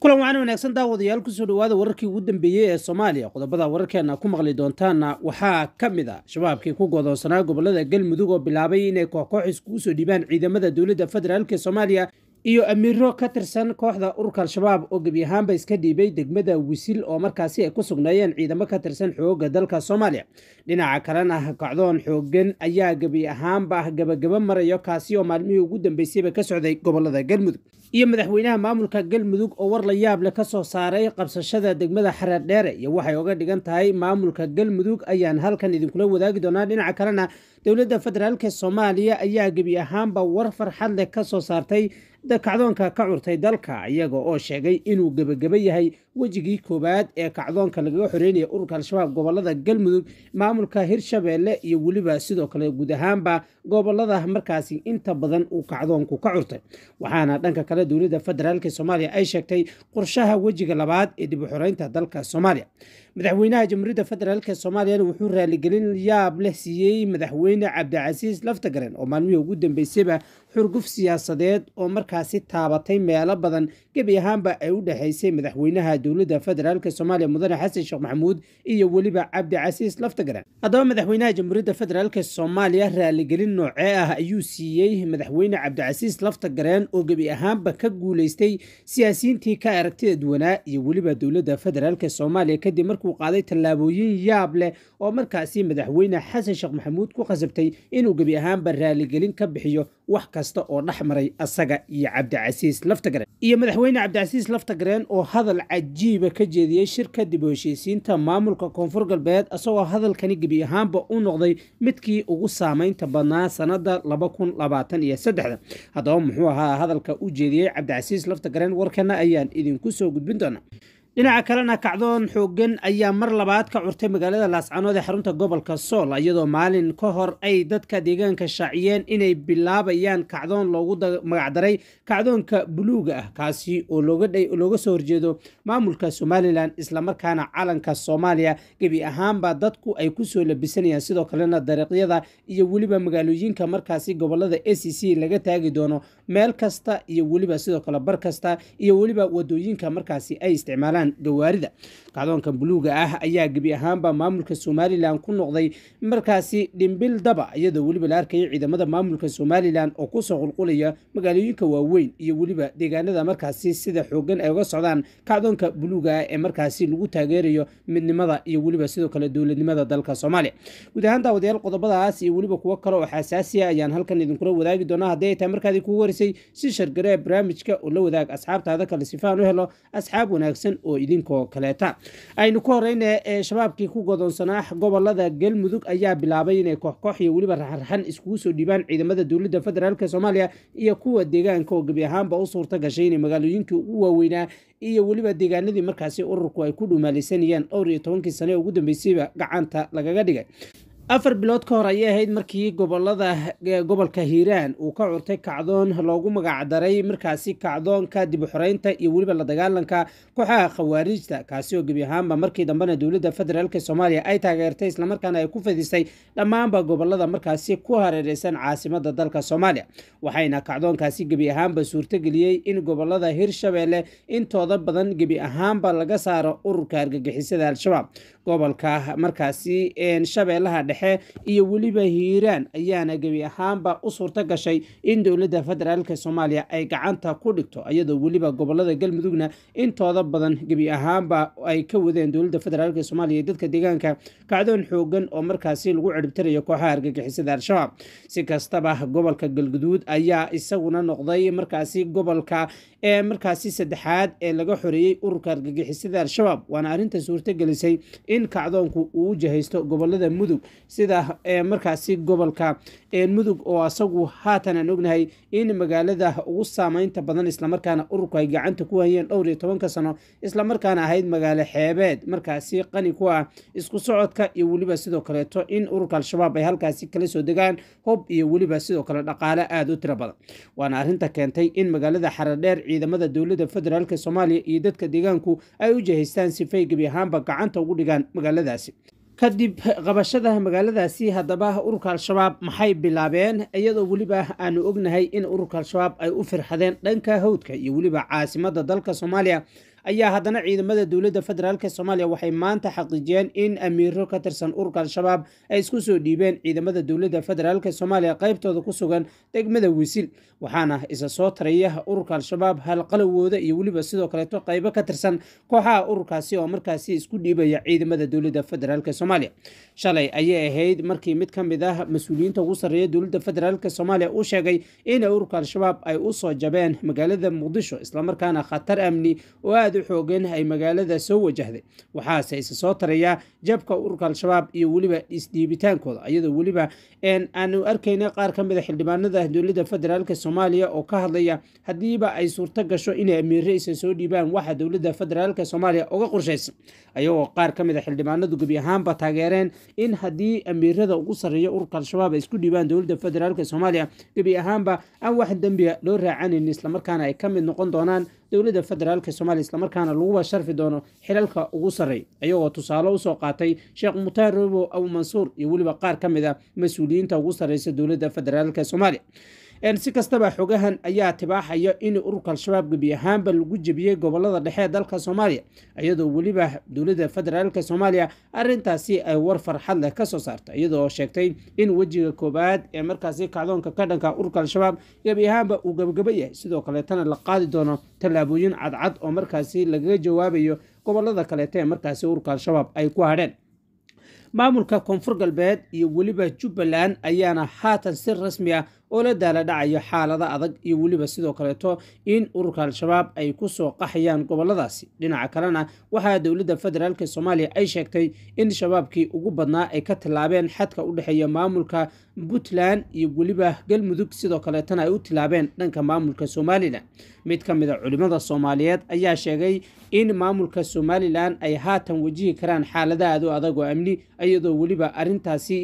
kulan wacan wanaagsan daawadayaal kusoo dhowaada wararkii ugu dambeeyey ee soomaaliya qodobada wararkeenna ku maqli doontaanna waxaa ka mid a ah shabaabkii ku godoonsanaa gobollada galmudug oo bilaabay inay kooxkoox iskugu soo dhiibaan ciidamada dowladda federaalk soomaaliya iyo amiiro ka tirsan kooxda ururka al-shabaab oo gebi ahaanba iska dhiibay degmada wisil oo markaasi ay ku sugnaayeen ciidamo ka tirsan xoogga dalka soomaaliya dhinaca kalena kacdoon xooggan ayaa gebi ahaanba ah gabagabo marayo kaasi oo maalmihii ugu dambeysayba ka socday gobolada galmudug iyo madaxweynaha maamulka galmudug oo war la yaab leh ka soo saaray qabsashada degmada xareer dheere iyo waxay uga dhigan tahay maamulka galmudug ayaan halkan idinkula wadaagi doonaa dhinaca kalena dowladda federaalka soomaaliya ayaa gebi ahaanba war farxad leh ka soo saartay kacdoonka ka curtay dalka iyaga oo sheegay inuu gebageba yahay wejigii koowaad ee kacdoonka lagaga xoreynaya ururka al-shabaab gobolada galmudug maamulka hirshabeelle iyo weliba sidoo kale guud ahaanba gobolada markaasi inta badan uu kacdoonku ka curtay waxaana dhanka kale dowladda federaalk soomaaliya ay sheegtay qorshaha wejiga labaad ee dib u xoreynta dalka soomaaliya madaxweynaha jamhuuriyadda federaalk soomaaliyana wuxuu raaligelin yaab leh siiyey madaxweyne cabdicasiis laftagaren oo maalmihii ugu dambeysayba xurguf siyaasadeed oo markaasi taabatay meelo badan gebi ahaanba ay u dhexaysay madaxweynaha dowladda federaalk soomaaliya mudane xasan sheekh maxamuud iyo weliba cabdicasiis laftagaren haddaba madaxweynaha jamhuuriyadda federaalk soomaaliya raaligelin noocee ah ayuu siiyey madaxweyne cabdicasiis laftagareen oo gebi ahaanba ka guuleystay siyaasiyiintii ka aragtida duwanaa iyo weliba dowladda federaalk soomaaliya kadib markuu qaaday tallaabooyin yaab leh oo markaasi madaxweyne xasan sheekh maxamuud ku khasabtay inuu gebi ahaanba raaligelin ka bixiyo wax kasta oo dhex maray asaga iyo cabdicasiis laftagareen iyo madaxweyne cabdicasiis laftagareen oo hadal cajiiba ka jeediyey shirka dib u heshiisiinta maamulka koonfur galbeed isagoo hadalkani gebi ahaanba u noqday midkii ugu saameynta badnaa sanada haddaba muxuu ahaa hadalka u jeediyey cabdicasiis laftagareen warkana ayaan idinku soo gudbin doonaa dhinaca kalena kacdoon xoogan ayaa mar labaad ka curtay magaalada laascanood ee xarunta gobolka sool iyadoo maalin ka hor ay dadka deegaanka shaaciyeen inay bilaabayaan kacdoon loogu magacdaray kacdoonka buluuga ah kaasi oo looga soo horjeedo maamulka somalilan islamarkaana calanka soomaaliya gebi ahaanba dadku ay kusoo labisanayaan sidoo kalena dariiqyada iyo weliba magaalooyinka markaasi gobolada a c c laga taagi doono meel kasta iyo weliba sidoo kale bar kasta iyo weliba wadooyinka markaasi ay isticmaalaan qabaan gawaarida kacdoonkan buluuga ah ayaa gebi ahaanba maamulka somalilan ku noqday markaasi dhimbil daba iyadoo weliba la arkaya ciidamada maamulka somalilan oo kusoo qulqulaya magaalooyinka waaweyn iyo weliba deegaanada markaasi sida xoogan ay uga socdaan kacdoonka buluuga ah ee markaasi lagu taageerayo midnimada iyo weliba sidoo kale dowladnimada dalka soomaaliya guud ahaan daawadayaal qodobadaas iyo weliba kuwo kale oo xasaasi ah ayaan halkan idinkula wadaagi doonaa haddi ay tahay markaadii kugu horeysay si shargaree barnaamijka oo la wadaag asxaabtaada kale sifaan u helo asxaab wanaagsan oo idinkoo kaleeta aynu ka horeyna ee shabaabkii ku godoonsanaa gobolada galmudug ayaa bilaabay inay kooxkoox iyo weliba raxarxan iskugu soo dhiibaan ciidamada dowladda federaalk soomaaliya iyo kuwa deegaanka oo gebi ahaanba u suurta gashay inay magaalooyinkii ugu waaweynaa iyo weliba deegaanadii markaasi ururku ay ku dhumaalaysanayeen dhowr iyo tobankii sane ee ugu dambeysayba gacanta lagaga dhigay afar bilood ka hor ayay ahayd markii gobolada gobolka hiiraan uu ka curtay kacdoon loogu magacdaray markaasi kacdoonka dib uxoreynta iyo weliba la dagaalanka kooxaha khawaariijta kaasi oo gebi ahaanba markii dambena dowladda federaalk soomaaliya ay taageertay islamarkaana ay ku fadisay dhammaanba gobolada markaasi ku hareereysan caasimada dalka soomaaliya waxayna kacdoonkaasi gebi ahaanba suurtogeliyey in gobolada hirshabeelle intooda badan gebi ahaanba laga saaro ururka argagixisada al-shabaab gobolka markaasi shabeelaha dhexe dhexe iyo weliba hiiraan ayaana gebi ahaanba u suurto gashay in dowladda federaalk soomaaliya ay gacanta ku dhigto iyadoo weliba gobolada galmudugna intooda badan gebi ahaanba ay ka wadeen dowladda federaalk soomaaliya iyo dadka deegaanka kacdoon xoogan oo markaasi lagu ciribtirayo kooxaha argagixisada al-shabaab si kastaba gobolka galguduud ayaa isaguna noqday markaasi gobolka ee markaasi saddexaad ee laga xoreeyey ururka argagixisada al-shabaab waana arrinta suurtogelisay in kacdoonku uu jihaysto gobolada mudug sida markaasi gobolka mudug oo asagu haatan aan ognahay in magaalada ugu saameynta badan islamarkaana ururku ay gacanta ku hayeen dhowr iyo tobanka sano islamarkaana ahayd magaalo xeebeed markaasi qani ku ah isku socodka iyo weliba sidoo kaleeto in ururka al-shabaab ay halkaasi kala soo degaan hob iyo weliba sidoo kale dhaqaale aada u tira badan waana arrinta keentay in magaalada xaradheer ciidamada dowladda federaalk soomaaliya iyo dadka deegaanku ay u jihaystaan sifay gebi ahaanba gacanta ugu dhigaan magaaladaasi kadib qabashada magaaladaasi haddaba ururka al-shabaab maxay bilaabeen iyadoo weliba aanu ognahay in ururka al-shabaab ay u firxadeen dhanka hawdka iyo weliba caasimada dalka soomaaliya ayaa haddana ciidamada dowladda federaalk soomaaliya waxay maanta xaqiijiyeen in amiiro ka tirsan ururka al-shabaab ay isku soo dhiibeen ciidamada dowladda federaalk soomaaliya qaybtooda ku sugan degmada wisil waxaana isa soo taraya ururka al-shabaab halqalowooda iyo weliba sidoo kaleeto qaybo ka tirsan kooxaha ururkaasi oo markaasi isku dhiibaya ciidamada dowladda federaalk soomaaliya shalay ayay ahayd markii mid ka mid ah mas-uuliyiinta ugu sarreeya dowladda federaalk soomaaliya uu sheegay in ururka al-shabaab ay u soo jabeen magaalada muqdisho islamarkaana khatar amni oo aad ah aad u xoogan ay magaalada soo wajahday waxaase isa soo taraya jabka ururka al-shabaab iyo weliba isdhiibitaankooda ayadoo weliba aanu arkayna qaar ka mida ah xildhibaanada dowladda federaalk soomaaliya oo ka hadlaya haddiiba ay suurto gasho inay amiire isa soo dhiibaan waxa dowladda federaalk soomaaliya uga qorshaysan ayagoo qaar ka mida ah xildhibaanadu gebi ahaanba taageereen in haddii amiirada ugu sarreeya ururka al-shabaab ay isku dhiibaan dowladda federaalk soomaaliya gebi ahaanba aan wax dembiga loo raacanayn islamarkaana ay ka mid noqon doonaan dowladda federaalka soomaaliya islamarkaana laguba sharfi doono xilalka ugu sarrey ayagoo tusaale usoo qaatay sheekh mutaar robo abu mansuur iyo weliba qaar ka mid a ah mas-uuliyiinta ugu sarreysa dowladda federaalka soomaaliya si kastaba xogahan ayaa tibaaxaya in ururka al-shabaab gebi ahaanba lagu jebiyey gobolada dhexe dalka soomaaliya iyadoo weliba dowladda federaalka soomaaliya arintaasi ay war farxad leh ka kasoo saarta iyadoo sheegtay in wejiga koobaad ee markaasi kacdoonka ka dhanka ururka al-shabaab gebi ahaanba uu gabagaba yahay sidoo kaleetana la qaadi doono tallaabooyin cadcad oo markaasi lagaga jawaabayo gobolada kaleeta ee markaasi ururka al-shabaab ay ku hadheen maamulka koonfur galbeed iyo weliba jubbaland ayaana haatan si rasmi ah oo la daala dhacayo xaalada adag iyo weliba sidoo kaleeto in ururka al-shabaab ay ku soo qaxayaan goboladaasi dhinaca kalena waxaa dowladda federaalk soomaaliya ay sheegtay in shabaabkii ugu badnaa ay ka tilaabeen xadka u dhexeeya maamulka puntland iyo weliba galmudug sidoo kaleetana ay u tilaabeen dhanka maamulka somalilan mid ka mid a culimmada soomaaliyeed ayaa sheegay in maamulka somalilan ay haatan wajihi karaan xaalada aad u adag oo amni iyadoo weliba arrintaasi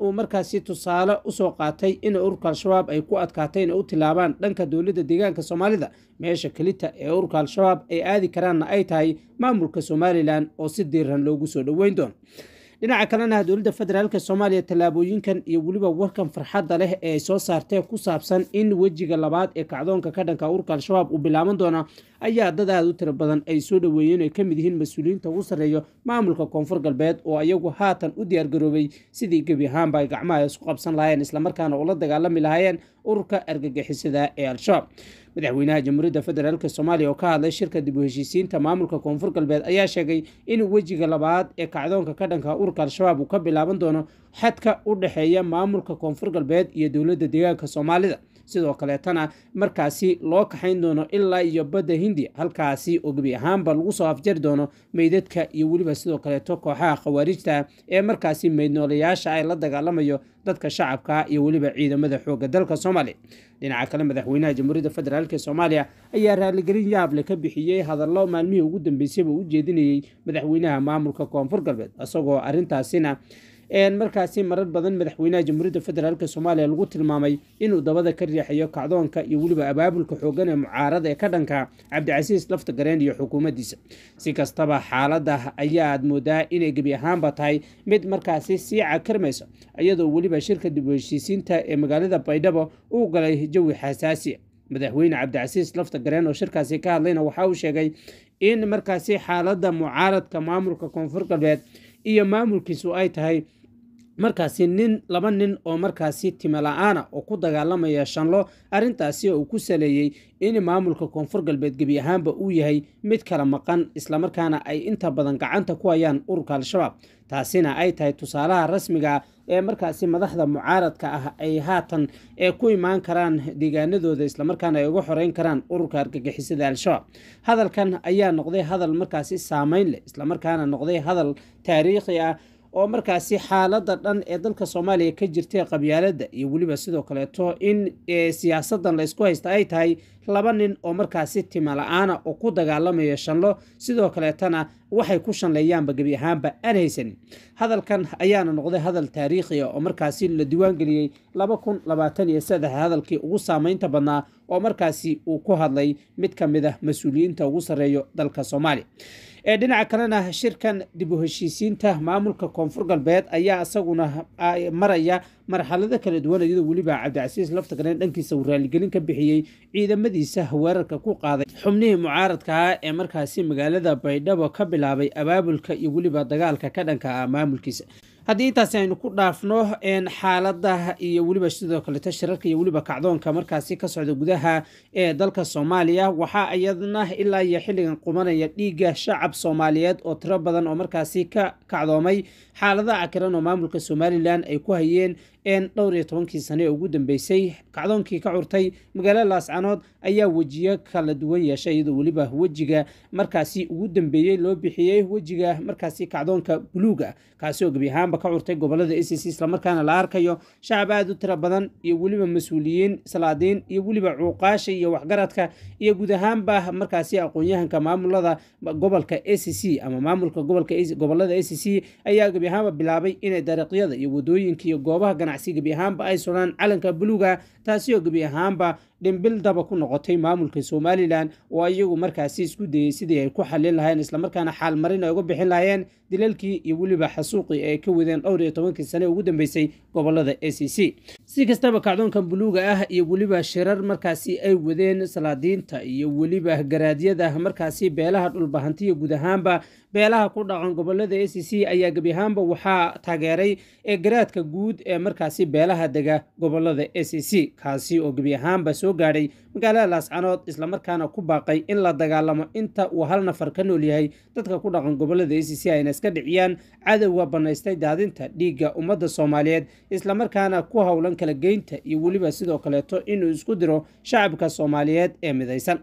uu markaasi tusaale usoo qaatay in ururka al-shabaab ay ku adkaatay inay u tilaabaan dhanka dowladda deegaanka soomaalida meesha kelita ee ururka al-shabaab ay aadi karaanna ay tahay maamulka somalilan oo si diiran loogu soo dhoweyn doono dhinaca kalena dowladda federaalk soomaaliya tallaabooyinkan iyo weliba warkan farxadda leh ee ay soo saartee ku saabsan in wejiga labaad ee kacdoonka ka dhanka urka al-shabaab uu bilaaban doona ayaa dad aada u tira badan ay soo dhoweeyeen ay ka mid yihiin mas-uuliyiinta ugu sarreeyo maamulka koonfur galbeed oo iyagu haatan u diyaargaroobay sidii gebi ahaanba ay gacmaha isku qabsan lahaayeen islamarkaana ula dagaalami lahaayeen ururka argagixisada ee al-shabaab madaxweynaha jamhuuriyadda federaalk soomaaliya oo ka hadlay shirka dib u heshiisiinta maamulka koonfur galbeed ayaa sheegay in wejiga labaad ee kacdoonka ka dhanka urka al-shabaab uu ka bilaaban doono xadka u dhexeeya maamulka koonfur galbeed iyo dowladda deegaanka soomaalida sidoo kaleetana markaasi loo kaxayn doono ilaa iyo badda hindi halkaasi oo gebi ahaanba lagu soo afjari doono meydadka iyo weliba sidoo kaleeto kooxaha khawaarijta ee markaasi meydnoolayaasha ay la dagaalamayo dadka shacabka iyo weliba ciidamada xoogga dalka soomaaliya dhinaca kale madaxweynaha jamhuuriyadda federaalk ee soomaaliya ayaa raaligelin yaable ka bixiyey hadallo maalmihii ugu dambeysayba u jeedinayey madaxweynaha maamulka koonfur galbeed isagoo arrintaasina markaasi marar badan madaxweynaha jamhuuriyadda federaalk soomaaliya lagu tilmaamay inuu dabada ka riixayo kacdoonka iyo weliba abaabulka xoogan ee mucaarada ee ka dhanka cabdicasiis lafta gareen iyo xukuumaddiisa si kastaba xaalada ayaaad moodaa inay gebi ahaanba tahay mid markaasi sii cakarmaysa iyadoo weliba shirka dib u ee magaalada baydhabo uu galay jawi xasaasiya madaxweyne cabdicasiis lafta gareen oo shirkaasi ka hadlayna waxa uu sheegay in markaasi xaaladda mucaaradka maamulka koonfur galbeed iyo maamulkiisu ay tahay markaasi nin laba nin oo markaasi time aana oo ku dagaalamaya shanlo arrintaasi uu ku saleeyey in maamulka koonfur galbeed gebi ahaanba uu yahay mid kala maqan islamarkaana ay inta badan gacanta ku hayaan ururka al-shabaab taasina ay tahay tusaalaha rasmiga ee markaasi madaxda mucaaradka ah ay haatan ee ku imaan karaan deegaanadooda islamarkaana ay uga xoreyn karaan ururka argagixisada al-shabaab hadalkan ayaa noqday hadal markaasi saameyn leh islamarkaana noqday hadal taariikhi ah oo markaasi xaaladda dhan ee dalka soomaaliya ka jirtae qabyaaladda iyo weliba sidoo kaleeto in siyaasadan laysku haysta ay tahay laba nin oo markaasi tima la-aana oo ku dagaalamayo shanlo sidoo kaleetana waxay ku shanleeyaanba gebi ahaanba aan haysanin hadalkan ayaana noqday hadal taariikhiga ah oo markaasi la diwaangeliyey hadalkii ugu saameynta badnaa oo markaasi uu ku hadlay mid ka mid ah mas-uuliyiinta ugu sarreeyo dalka soomaaliya ee dhinaca kalena shirkan dib u heshiisiinta maamulka koonfur galbeed ayaa isaguna maraya marxalado kala duwan iyadoo weliba cabdicasiis laftaganen dhankiisa uu raaligelin ka bixiyey ciidamadiisa weerarka ku qaaday xubnihii mucaaradka ah ee markaasi magaalada baydhabo ka bilaabay abaabulka iyo weliba dagaalka ka dhanka ah maamulkiisa haddii intaasi aynu ku dhaafno xaaladaha iyo weliba sidoo kaleto shirarka iyo weliba kacdoonka markaasi ka socda gudaha ee dalka soomaaliya waxaa iyadna ilaa iyo xilligan qubanaya dhiigga shacab soomaaliyeed oo tiro badan oo markaasi ka kacdoomay xaaladaha akiran oo maamulka somalilan ay ku hayeen dhowr iyo tobankii sane ee ugu dambeysay kacdoonkii ka curtay magaalo laascanood ayaa wejiyo kala duwan yeeshay iyadoo weliba wejiga markaasi ugu dambeeyey loo bixiyey wejiga markaasi kacdoonka buluuga kaasi oo gebi ahaanba ka curtay gobolada a c islamarkaana la arkayo shacab aada u tira badan iyo weliba mas-uuliyiin salaadiin iyo weliba cuuqaasha iyo waxgaradka iyo guud ahaanba markaasi aqoon-yahanka maamulada gobolka a c ama maamulka gobolada a c ayaa gebi ahaanba bilaabay inay dariiqyada iyo wadooyinka iyo goobaha ganacsi gebi ahaanba ay sudhaan calanka buluuga taasi oo gebi ahaanba dhimbil daba ku noqotay maamulka somalilan oo iyagu markaasi isku dayey sidii ay ku xallin lahayeen islamarkaana xaalmarin ay uga bixin lahayeen dilalkii iyo weliba xasuuqii ay ka wadeen dhowr iyo tobankii sane ugu dambeysay gobolada a c c si kastaba kacdoonkan buluuga ah iyo weliba shirar markaasi ay wadeen salaadiinta iyo weliba garaadyada markaasi beelaha dhulbahantiya guud ahaanba beelaha ku dhacan gobolada a c c ayaa gebi ahaanba waxaa taageeray ee garaadka guud ee markaasi beelaha dega gobolada a c c kaasi oo gebi ahaanba soo soo gaadhay magaalada laascanood islamarkaana ku baaqay in la dagaalamo inta uu hal nafar ka nool yahay dadka ku dhaqan gobolada a c ayna iska dhiciyaan cadowga banaystay daadinta dhiigga ummadda soomaaliyeed islamarkaana ku howlan kala geynta iyo weliba sidoo kaleeto inuu isku diro shacabka soomaaliyeed ee midaysan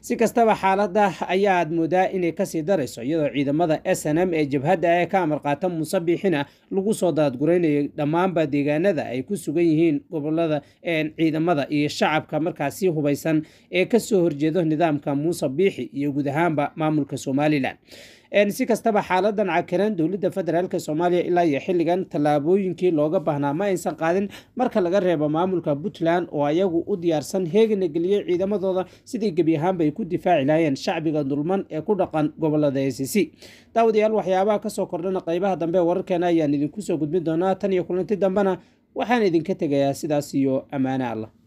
si kastaba xaaladda ah, ayaa aad moodaa inay kasii darayso iyadoo ciidamada s n m ee jabhadda ah ee ka amarqaata musabixina lagu soo daadguraynayay dhammaanba deegaanada ay ku sugan yihiin gobolada ciidamada iyo shacabka markaa hubaysan ee kasoo horjeedo nidaamka muuse biixi iyo guud ahaanba maamulka somalilan si kastaba xaaladan cakiran dowladda federaalk soomaaliya ilaa iyo xilligan tallaabooyinkii looga baahnaa ma aysan qaadin marka laga reebo maamulka puntland oo ayagu u diyaarsan heegana geliyey ciidamadooda sidii gebi ahaanba ay ku difaaci lahaayeen shacbiga dulman ee ku dhaqan gobolada a c daawadayaal waxyaabaha kasoo kordhana qaybaha dambe wararkeena ayaan idinku soo gudbin doonaa tan iyo kulanti dambena waxaan idinka tegayaa sidaas iyo ammaane allah